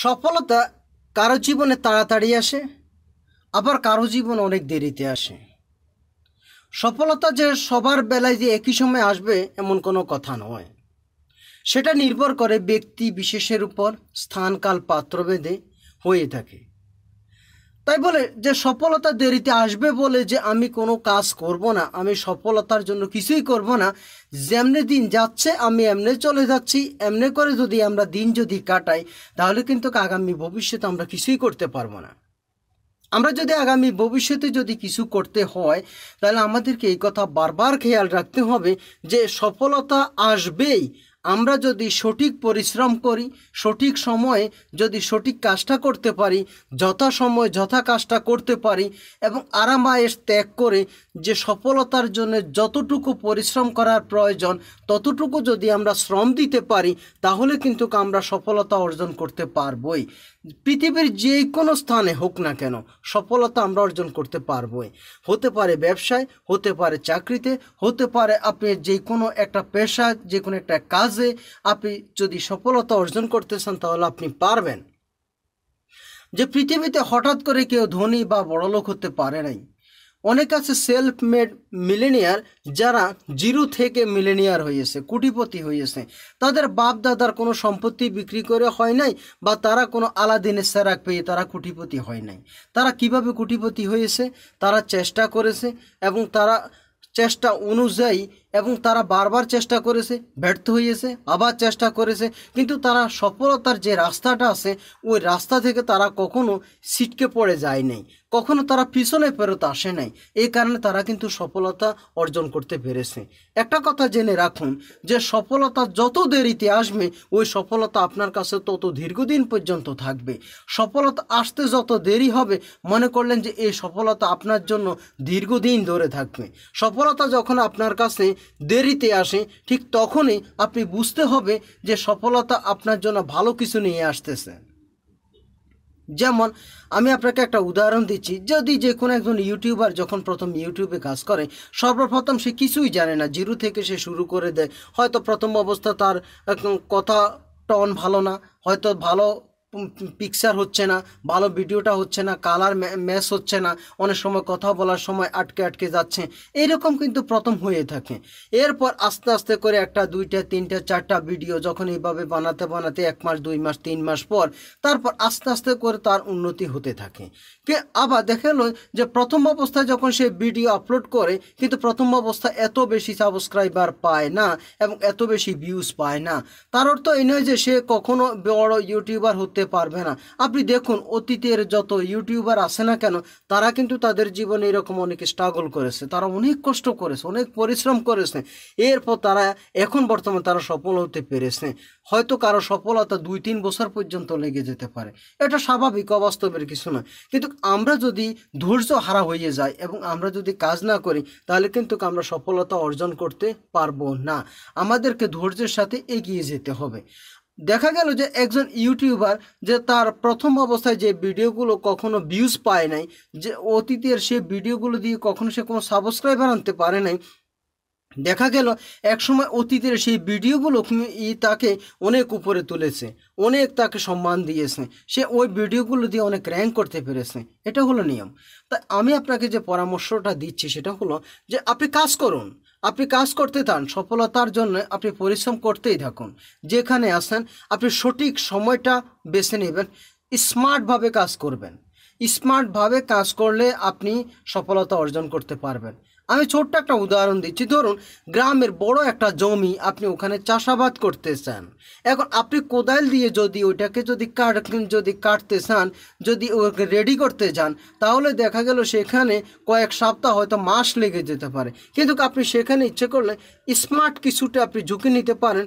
সফলতা কারো জীবনে তাড়াতাড়ি আসে আবার কারো জীবন অনেক দেরিতে আসে সফলতা যে সবার বেলায় যে একই সময় আসবে এমন কোনো কথা নয় সেটা নির্ভর করে ব্যক্তি বিশেষের উপর স্থানকাল পাত্রভেদে হয়ে থাকে তাই বলে যে সফলতা দেরিতে আসবে বলে যে আমি কোনো কাজ করব না আমি সফলতার জন্য কিছুই করব না যেমনি দিন যাচ্ছে আমি এমনি চলে যাচ্ছি এমনি করে যদি আমরা দিন যদি কাটাই তাহলে কিন্তু আগামী ভবিষ্যতে আমরা কিছুই করতে পারবো না আমরা যদি আগামী ভবিষ্যতে যদি কিছু করতে হয় তাহলে আমাদেরকে এই কথা বারবার খেয়াল রাখতে হবে যে সফলতা আসবেই আমরা যদি সঠিক পরিশ্রম করি সঠিক সময়ে যদি সঠিক কাজটা করতে পারি যথা সময় যথা কাজটা করতে পারি এবং আরামায়েশ ত্যাগ করে যে সফলতার জন্য যতটুকু পরিশ্রম করার প্রয়োজন ততটুকু যদি আমরা শ্রম দিতে পারি তাহলে কিন্তু আমরা সফলতা অর্জন করতে পারবই পৃথিবীর যে কোনো স্থানে হোক না কেন সফলতা আমরা অর্জন করতে পারবই হতে পারে ব্যবসায় হতে পারে চাকরিতে হতে পারে আপনি যে কোনো একটা পেশা যে কোনো একটা কাজে আপনি যদি সফলতা অর্জন করতে চান তাহলে আপনি পারবেন যে পৃথিবীতে হঠাৎ করে কেউ ধনী বা বড়লোক হতে পারে নাই অনেক আছে সেলফ মেড মিলেনিয়ার যারা জিরো থেকে মিলেনিয়ার হয়েছে কুটিপতি হয়েছে তাদের বাপ দাদার কোনো সম্পত্তি বিক্রি করে হয় নাই বা তারা কোনো আলাদিনের সেরাক পেয়ে তারা কুটিপতি হয় নাই তারা কিভাবে কুটিপতি হয়েছে তারা চেষ্টা করেছে এবং তারা চেষ্টা অনুযায়ী এবং তারা বারবার চেষ্টা করেছে ব্যর্থ হয়েছে আবার চেষ্টা করেছে কিন্তু তারা সফলতার যে রাস্তাটা আছে ওই রাস্তা থেকে তারা কখনো ছিটকে পড়ে যায় নাই কখনো তারা পিছনে ফেরত আসে নাই এই কারণে তারা কিন্তু সফলতা অর্জন করতে পেরেছে একটা কথা জেনে রাখুন যে সফলতা যত দেরিতে আসবে ওই সফলতা আপনার কাছে তত দীর্ঘদিন পর্যন্ত থাকবে সফলতা আসতে যত দেরি হবে মনে করলেন যে এই সফলতা আপনার জন্য দীর্ঘদিন ধরে থাকবে সফলতা যখন আপনার কাছে দেরিতে আসে ঠিক তখনই আপনি বুঝতে হবে যে সফলতা আপনার জন্য ভালো কিছু নিয়ে আসতেছে যেমন আমি আপনাকে একটা উদাহরণ দিচ্ছি যদি যে কোনো একজন ইউটিউবার যখন প্রথম ইউটিউবে কাজ করে সর্বপ্রথম সে কিছুই জানে না জিরো থেকে সে শুরু করে দেয় হয়তো প্রথম অবস্থা তার কথা টন ভালো না হয়তো ভালো পিকচার হচ্ছে না ভালো ভিডিওটা হচ্ছে না কালার ম্যাচ হচ্ছে না অনেক সময় কথা বলার সময় আটকে আটকে যাচ্ছে এরকম কিন্তু প্রথম হয়ে থাকে এরপর আস্তে আস্তে করে একটা দুইটা তিনটা চারটা ভিডিও যখন এইভাবে বানাতে বানাতে এক মাস দুই মাস তিন মাস পর তারপর আস্তে আস্তে করে তার উন্নতি হতে থাকে কে আবার দেখালো যে প্রথম অবস্থায় যখন সে ভিডিও আপলোড করে কিন্তু প্রথম অবস্থায় এত বেশি সাবস্ক্রাইবার পায় না এবং এত বেশি ভিউজ পায় না তার অর্থ এই নয় যে সে কখনো বড় ইউটিউবার হতে করতে পারবে না আপনি দেখুন অতীতের যত ইউটিউবার আছে না কেন তারা কিন্তু তাদের জীবনে এরকম অনেক স্ট্রাগল করেছে তারা অনেক কষ্ট করেছে অনেক পরিশ্রম করেছে এরপর তারা এখন বর্তমানে তারা সফল হতে পেরেছে হয়তো কারো সফলতা দুই তিন বছর পর্যন্ত লেগে যেতে পারে এটা স্বাভাবিক অবাস্তবের কিছু না কিন্তু আমরা যদি ধৈর্য হারা হয়ে যায় এবং আমরা যদি কাজ না করি তাহলে কিন্তু আমরা সফলতা অর্জন করতে পারবো না আমাদেরকে ধৈর্যের সাথে এগিয়ে যেতে হবে দেখা গেল যে একজন ইউটিউবার যে তার প্রথম অবস্থায় যে ভিডিওগুলো কখনো ভিউজ পায় নাই যে অতীতের সে ভিডিওগুলো দিয়ে কখনো সে কোনো সাবস্ক্রাইবার আনতে পারে নাই দেখা গেল একসময় অতীতের সেই ভিডিওগুলো তাকে অনেক উপরে তুলেছে অনেক তাকে সম্মান দিয়েছে সে ওই ভিডিওগুলো দিয়ে অনেক র্যাঙ্ক করতে পেরেছে এটা হলো নিয়ম তাই আমি আপনাকে যে পরামর্শটা দিচ্ছি সেটা হলো যে আপনি কাজ করুন আপনি কাজ করতে চান সফলতার জন্য আপনি পরিশ্রম করতেই থাকুন যেখানে আসেন আপনি সঠিক সময়টা বেছে নেবেন স্মার্টভাবে কাজ করবেন স্মার্টভাবে কাজ করলে আপনি সফলতা অর্জন করতে পারবেন আমি ছোট্ট একটা উদাহরণ দিচ্ছি ধরুন গ্রামের বড় একটা জমি আপনি ওখানে চাষাবাদ করতে চান এখন আপনি কোদাল দিয়ে যদি ওইটাকে যদি কাট যদি কাটতে চান যদি ওকে রেডি করতে চান তাহলে দেখা গেল সেখানে কয়েক সপ্তাহ হয়তো মাস লেগে যেতে পারে কিন্তু আপনি সেখানে ইচ্ছে করলে স্মার্ট কিছুটা আপনি ঝুঁকি নিতে পারেন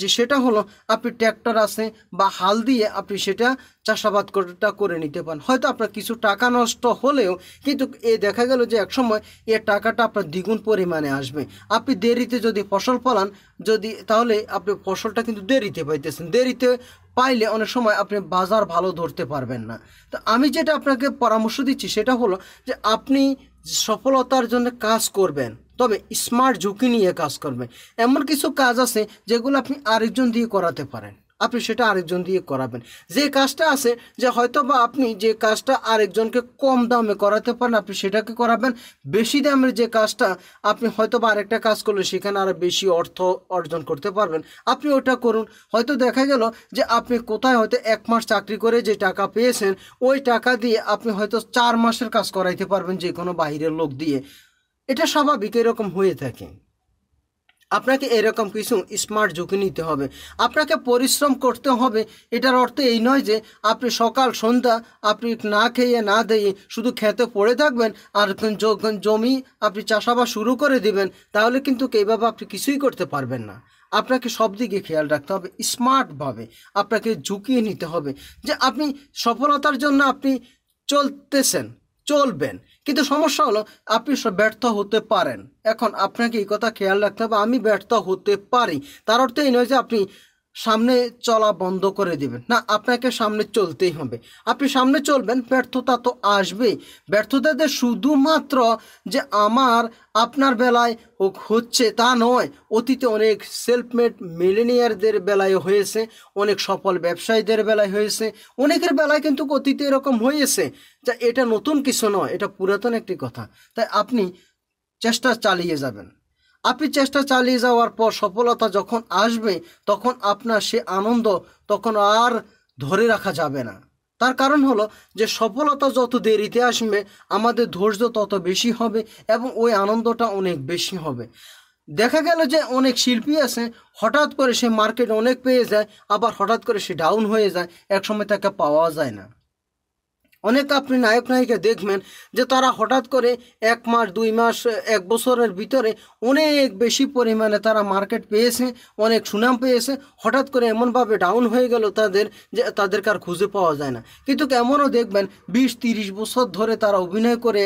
যে সেটা হলো আপনি ট্র্যাক্টর আছে বা হাল দিয়ে আপনি সেটা চাষাবাদ কটা করে নিতে পারেন হয়তো আপনার কিছু টাকা নষ্ট হলেও কিন্তু এ দেখা গেল যে একসময় এ টাকাটা আপনার দ্বিগুণ পরিমাণে আসবে আপনি দেরিতে যদি ফসল ফলান যদি তাহলে আপনি ফসলটা কিন্তু দেরিতে পাইতেছেন দেরিতে পাইলে অনেক সময় আপনি বাজার ভালো ধরতে পারবেন না তো আমি যেটা আপনাকে পরামর্শ দিচ্ছি সেটা হলো যে আপনি সফলতার জন্য কাজ করবেন তবে স্মার্ট ঝুঁকি নিয়ে কাজ করবেন এমন কিছু কাজ আছে যেগুলো আপনি আরেকজন দিয়ে করাতে পারেন আপনি সেটা আরেকজন দিয়ে করাবেন যে কাজটা আছে যে হয়তো বা আপনি যে কাজটা আরেকজনকে কম দামে করাতে পারেন আপনি সেটাকে করাবেন বেশি দামের যে কাজটা আপনি হয়তো বা আরেকটা কাজ করলে সেখানে আরও বেশি অর্থ অর্জন করতে পারবেন আপনি ওটা করুন হয়তো দেখা গেল যে আপনি কোথায় হয়তো এক মাস চাকরি করে যে টাকা পেয়েছেন ওই টাকা দিয়ে আপনি হয়তো চার মাসের কাজ করাইতে পারবেন যে কোনো বাইরের লোক দিয়ে এটা স্বাভাবিক এরকম হয়ে থাকে আপনাকে এরকম কিছু স্মার্ট ঝুঁকি নিতে হবে আপনাকে পরিশ্রম করতে হবে এটার অর্থ এই নয় যে আপনি সকাল সন্ধ্যা আপনি না খেয়ে না দিয়ে শুধু খেতে পড়ে থাকবেন আর জমি আপনি চাষাবাদ শুরু করে দিবেন তাহলে কিন্তু কেভাবে আপনি কিছুই করতে পারবেন না আপনাকে সব দিকে খেয়াল রাখতে হবে স্মার্টভাবে আপনাকে ঝুঁকিয়ে নিতে হবে যে আপনি সফলতার জন্য আপনি চলতেছেন চলবেন কিন্তু সমস্যা হলো আপনি ব্যর্থ হতে পারেন এখন আপনাকে এই কথা খেয়াল রাখতে হবে আমি ব্যর্থ হতে পারি তার অর্থ এই নয় যে আপনি সামনে চলা বন্ধ করে দেবেন না আপনাকে সামনে চলতেই হবে আপনি সামনে চলবেন ব্যর্থতা তো আসবেই ব্যর্থতাদের শুধুমাত্র যে আমার আপনার বেলায় হচ্ছে তা নয় অতীতে অনেক সেলফমেড মিলেনিয়ারদের বেলায় হয়েছে অনেক সফল ব্যবসায়ীদের বেলায় হয়েছে অনেকের বেলায় কিন্তু অতীতে এরকম হয়েছে যা এটা নতুন কিছু নয় এটা পুরাতন একটি কথা তাই আপনি চেষ্টা চালিয়ে যাবেন আপনি চেষ্টা চালিয়ে যাওয়ার পর সফলতা যখন আসবে তখন আপনার সে আনন্দ তখন আর ধরে রাখা যাবে না তার কারণ হলো যে সফলতা যত দেরিতে আসবে আমাদের ধৈর্য তত বেশি হবে এবং ওই আনন্দটা অনেক বেশি হবে দেখা গেল যে অনেক শিল্পী আছে হঠাৎ করে সে মার্কেট অনেক পেয়ে যায় আবার হঠাৎ করে সে ডাউন হয়ে যায় একসময় তাকে পাওয়া যায় না অনেক আপনি নায়ক নায়িকা দেখবেন যে তারা হঠাৎ করে এক মাস দুই মাস এক বছরের ভিতরে অনেক বেশি পরিমাণে তারা মার্কেট পেয়েছে অনেক সুনাম পেয়েছে হঠাৎ করে এমনভাবে ডাউন হয়ে গেল তাদের যে তাদেরকে আর খুঁজে পাওয়া যায় না কিন্তু কেমনও দেখবেন বিশ তিরিশ বছর ধরে তারা অভিনয় করে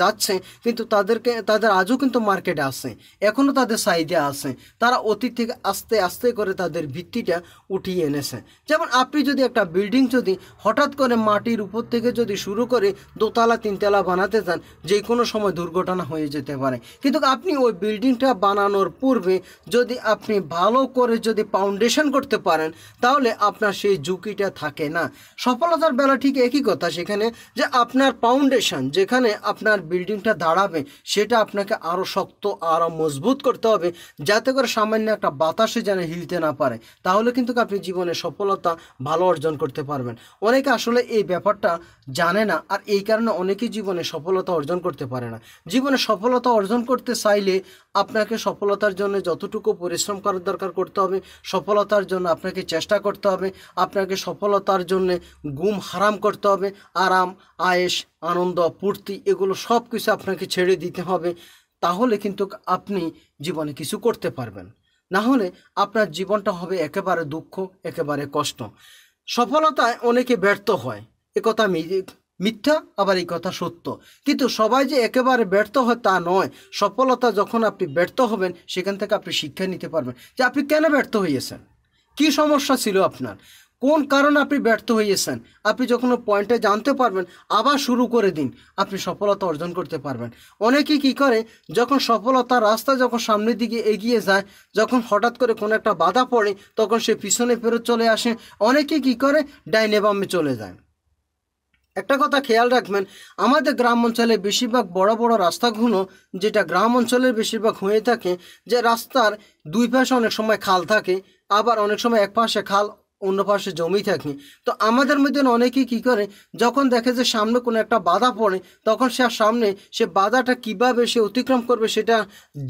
যাচ্ছে কিন্তু তাদেরকে তাদের আজও কিন্তু মার্কেটে আসে এখনও তাদের সাইডে আসে তারা অতীত থেকে আস্তে আস্তে করে তাদের ভিত্তিটা উঠিয়ে এনেছে যেমন আপনি যদি একটা বিল্ডিং যদি হঠাৎ করে মাটির উপর থেকে যদি শুরু করে দোতলা তিনতলা বানাতে চান যে কোনো সময় দুর্ঘটনা হয়ে যেতে পারে কিন্তু আপনি ওই বিল্ডিংটা বানানোর পূর্বে যদি আপনি ভালো করে যদি ফাউন্ডেশন করতে পারেন তাহলে আপনার সেই ঝুঁকিটা থাকে না সফলতার বেলা ঠিক একই কথা সেখানে যে আপনার ফাউন্ডেশন যেখানে আপনার বিল্ডিংটা দাঁড়াবে সেটা আপনাকে আরও শক্ত আরও মজবুত করতে হবে যাতে করে সামান্য একটা বাতাসে যেন হিলতে না পারে তাহলে কিন্তু আপনি জীবনে সফলতা ভালো অর্জন করতে পারবেন অনেকে আসলে এই ব্যাপারটা জানে না আর এই কারণে অনেকে জীবনে সফলতা অর্জন করতে পারে না জীবনে সফলতা অর্জন করতে চাইলে আপনাকে সফলতার জন্য যতটুকু পরিশ্রম করার দরকার করতে হবে সফলতার জন্য আপনাকে চেষ্টা করতে হবে আপনাকে সফলতার জন্য গুম হারাম করতে হবে আরাম আয়েস আনন্দ পূর্তি এগুলো সব কিছু আপনাকে ছেড়ে দিতে হবে তাহলে কিন্তু আপনি জীবনে কিছু করতে পারবেন না হলে আপনার জীবনটা হবে একেবারে দুঃখ একেবারে কষ্ট সফলতায় অনেকে ব্যর্থ হয় এ কথা মিথ্যা আবার এই কথা সত্য কিন্তু সবাই যে একেবারে ব্যর্থ হয় তা নয় সফলতা যখন আপনি ব্যর্থ হবেন সেখান থেকে আপনি শিক্ষা নিতে পারবেন যে আপনি কেন ব্যর্থ হয়েছেন কি সমস্যা ছিল আপনার কোন কারণে আপনি ব্যর্থ হয়েছেন আপনি যখন পয়েন্টে জানতে পারবেন আবার শুরু করে দিন আপনি সফলতা অর্জন করতে পারবেন অনেকে কি করে যখন সফলতা রাস্তা যখন সামনের দিকে এগিয়ে যায় যখন হঠাৎ করে কোনো একটা বাধা পড়ে তখন সে পিছনে ফেরত চলে আসে অনেকে কি করে ডাইনে বামে চলে যায় একটা কথা খেয়াল রাখবেন আমাদের গ্রাম অঞ্চলে বেশিরভাগ বড় বড় রাস্তাগুলো যেটা গ্রাম অঞ্চলের বেশিরভাগ হয়ে থাকে যে রাস্তার দুই পাশে অনেক সময় খাল থাকে আবার অনেক সময় এক পাশে খাল অন্য পাশে জমি থাকে তো আমাদের মধ্যে অনেকেই কি করে যখন দেখে যে সামনে কোনো একটা বাধা পড়ে তখন সে সামনে সে বাধাটা কিভাবে সে অতিক্রম করবে সেটা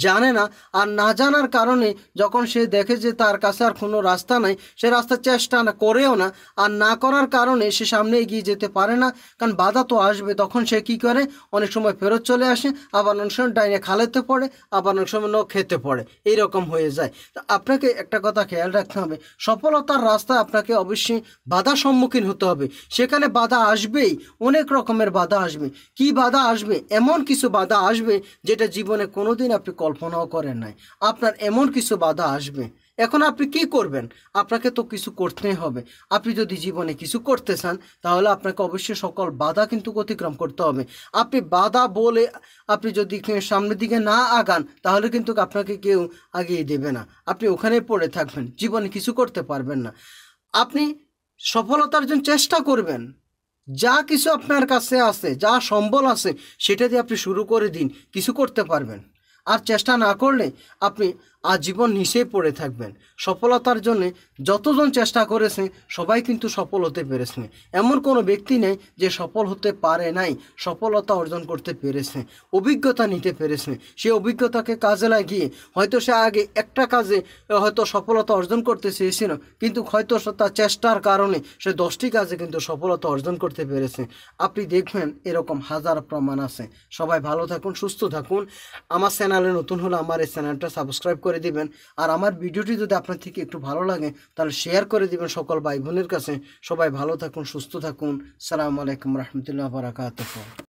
জানে না আর না জানার কারণে যখন সে দেখে যে তার কাছে আর কোনো রাস্তা নাই সে রাস্তার চেষ্টা না করেও না আর না করার কারণে সে সামনে এগিয়ে যেতে পারে না কারণ বাধা তো আসবে তখন সে কি করে অনেক সময় ফেরত চলে আসে আবার অনেক সময় ডাইনে খালেতে পড়ে আবার অনেক সময় খেতে পড়ে এইরকম হয়ে যায় তো আপনাকে একটা কথা খেয়াল রাখতে হবে সফলতার রাস্তা আপনাকে অবশ্যই বাধা সম্মুখীন হতে হবে সেখানে বাধা আসবেই অনেক রকমের বাধা আসবে কি বাধা আসবে এমন কিছু বাধা আসবে যেটা জীবনে কোনোদিন আপনি কল্পনাও করেন নাই আপনার এমন কিছু বাধা আসবে এখন আপনি কি করবেন আপনাকে তো কিছু করতেই হবে আপনি যদি জীবনে কিছু করতে চান তাহলে আপনাকে অবশ্যই সকল বাধা কিন্তু অতিক্রম করতে হবে আপনি বাধা বলে আপনি যদি সামনের দিকে না আগান তাহলে কিন্তু আপনাকে কেউ আগিয়ে দেবে না আপনি ওখানে পড়ে থাকবেন জীবনে কিছু করতে পারবেন না আপনি সফলতার জন্য চেষ্টা করবেন যা কিছু আপনার কাছে আছে যা সম্বল আছে সেটা দিয়ে আপনি শুরু করে দিন কিছু করতে পারবেন আর চেষ্টা না করলে আপনি আজীবন নিচেই পড়ে থাকবেন সফলতার জন্যে যতজন চেষ্টা করেছে সবাই কিন্তু সফল হতে পেরেছে এমন কোনো ব্যক্তি নেই যে সফল হতে পারে নাই সফলতা অর্জন করতে পেরেছে অভিজ্ঞতা নিতে পেরেছে সে অভিজ্ঞতাকে কাজে লাগিয়ে হয়তো সে আগে একটা কাজে হয়তো সফলতা অর্জন করতে চেয়েছিল কিন্তু হয়তো তার চেষ্টার কারণে সে দশটি কাজে কিন্তু সফলতা অর্জন করতে পেরেছে আপনি দেখবেন এরকম হাজার প্রমাণ আছে সবাই ভালো থাকুন সুস্থ থাকুন আমার সেনা চ্যানেলে নতুন হলে আমার এই চ্যানেলটা সাবস্ক্রাইব করে দিবেন আর আমার ভিডিওটি যদি আপনার থেকে একটু ভালো লাগে তাহলে শেয়ার করে দিবেন সকল ভাই বোনের কাছে সবাই ভালো থাকুন সুস্থ থাকুন সালাম আলাইকুম রহমতুল্লাহ বারাকাতহ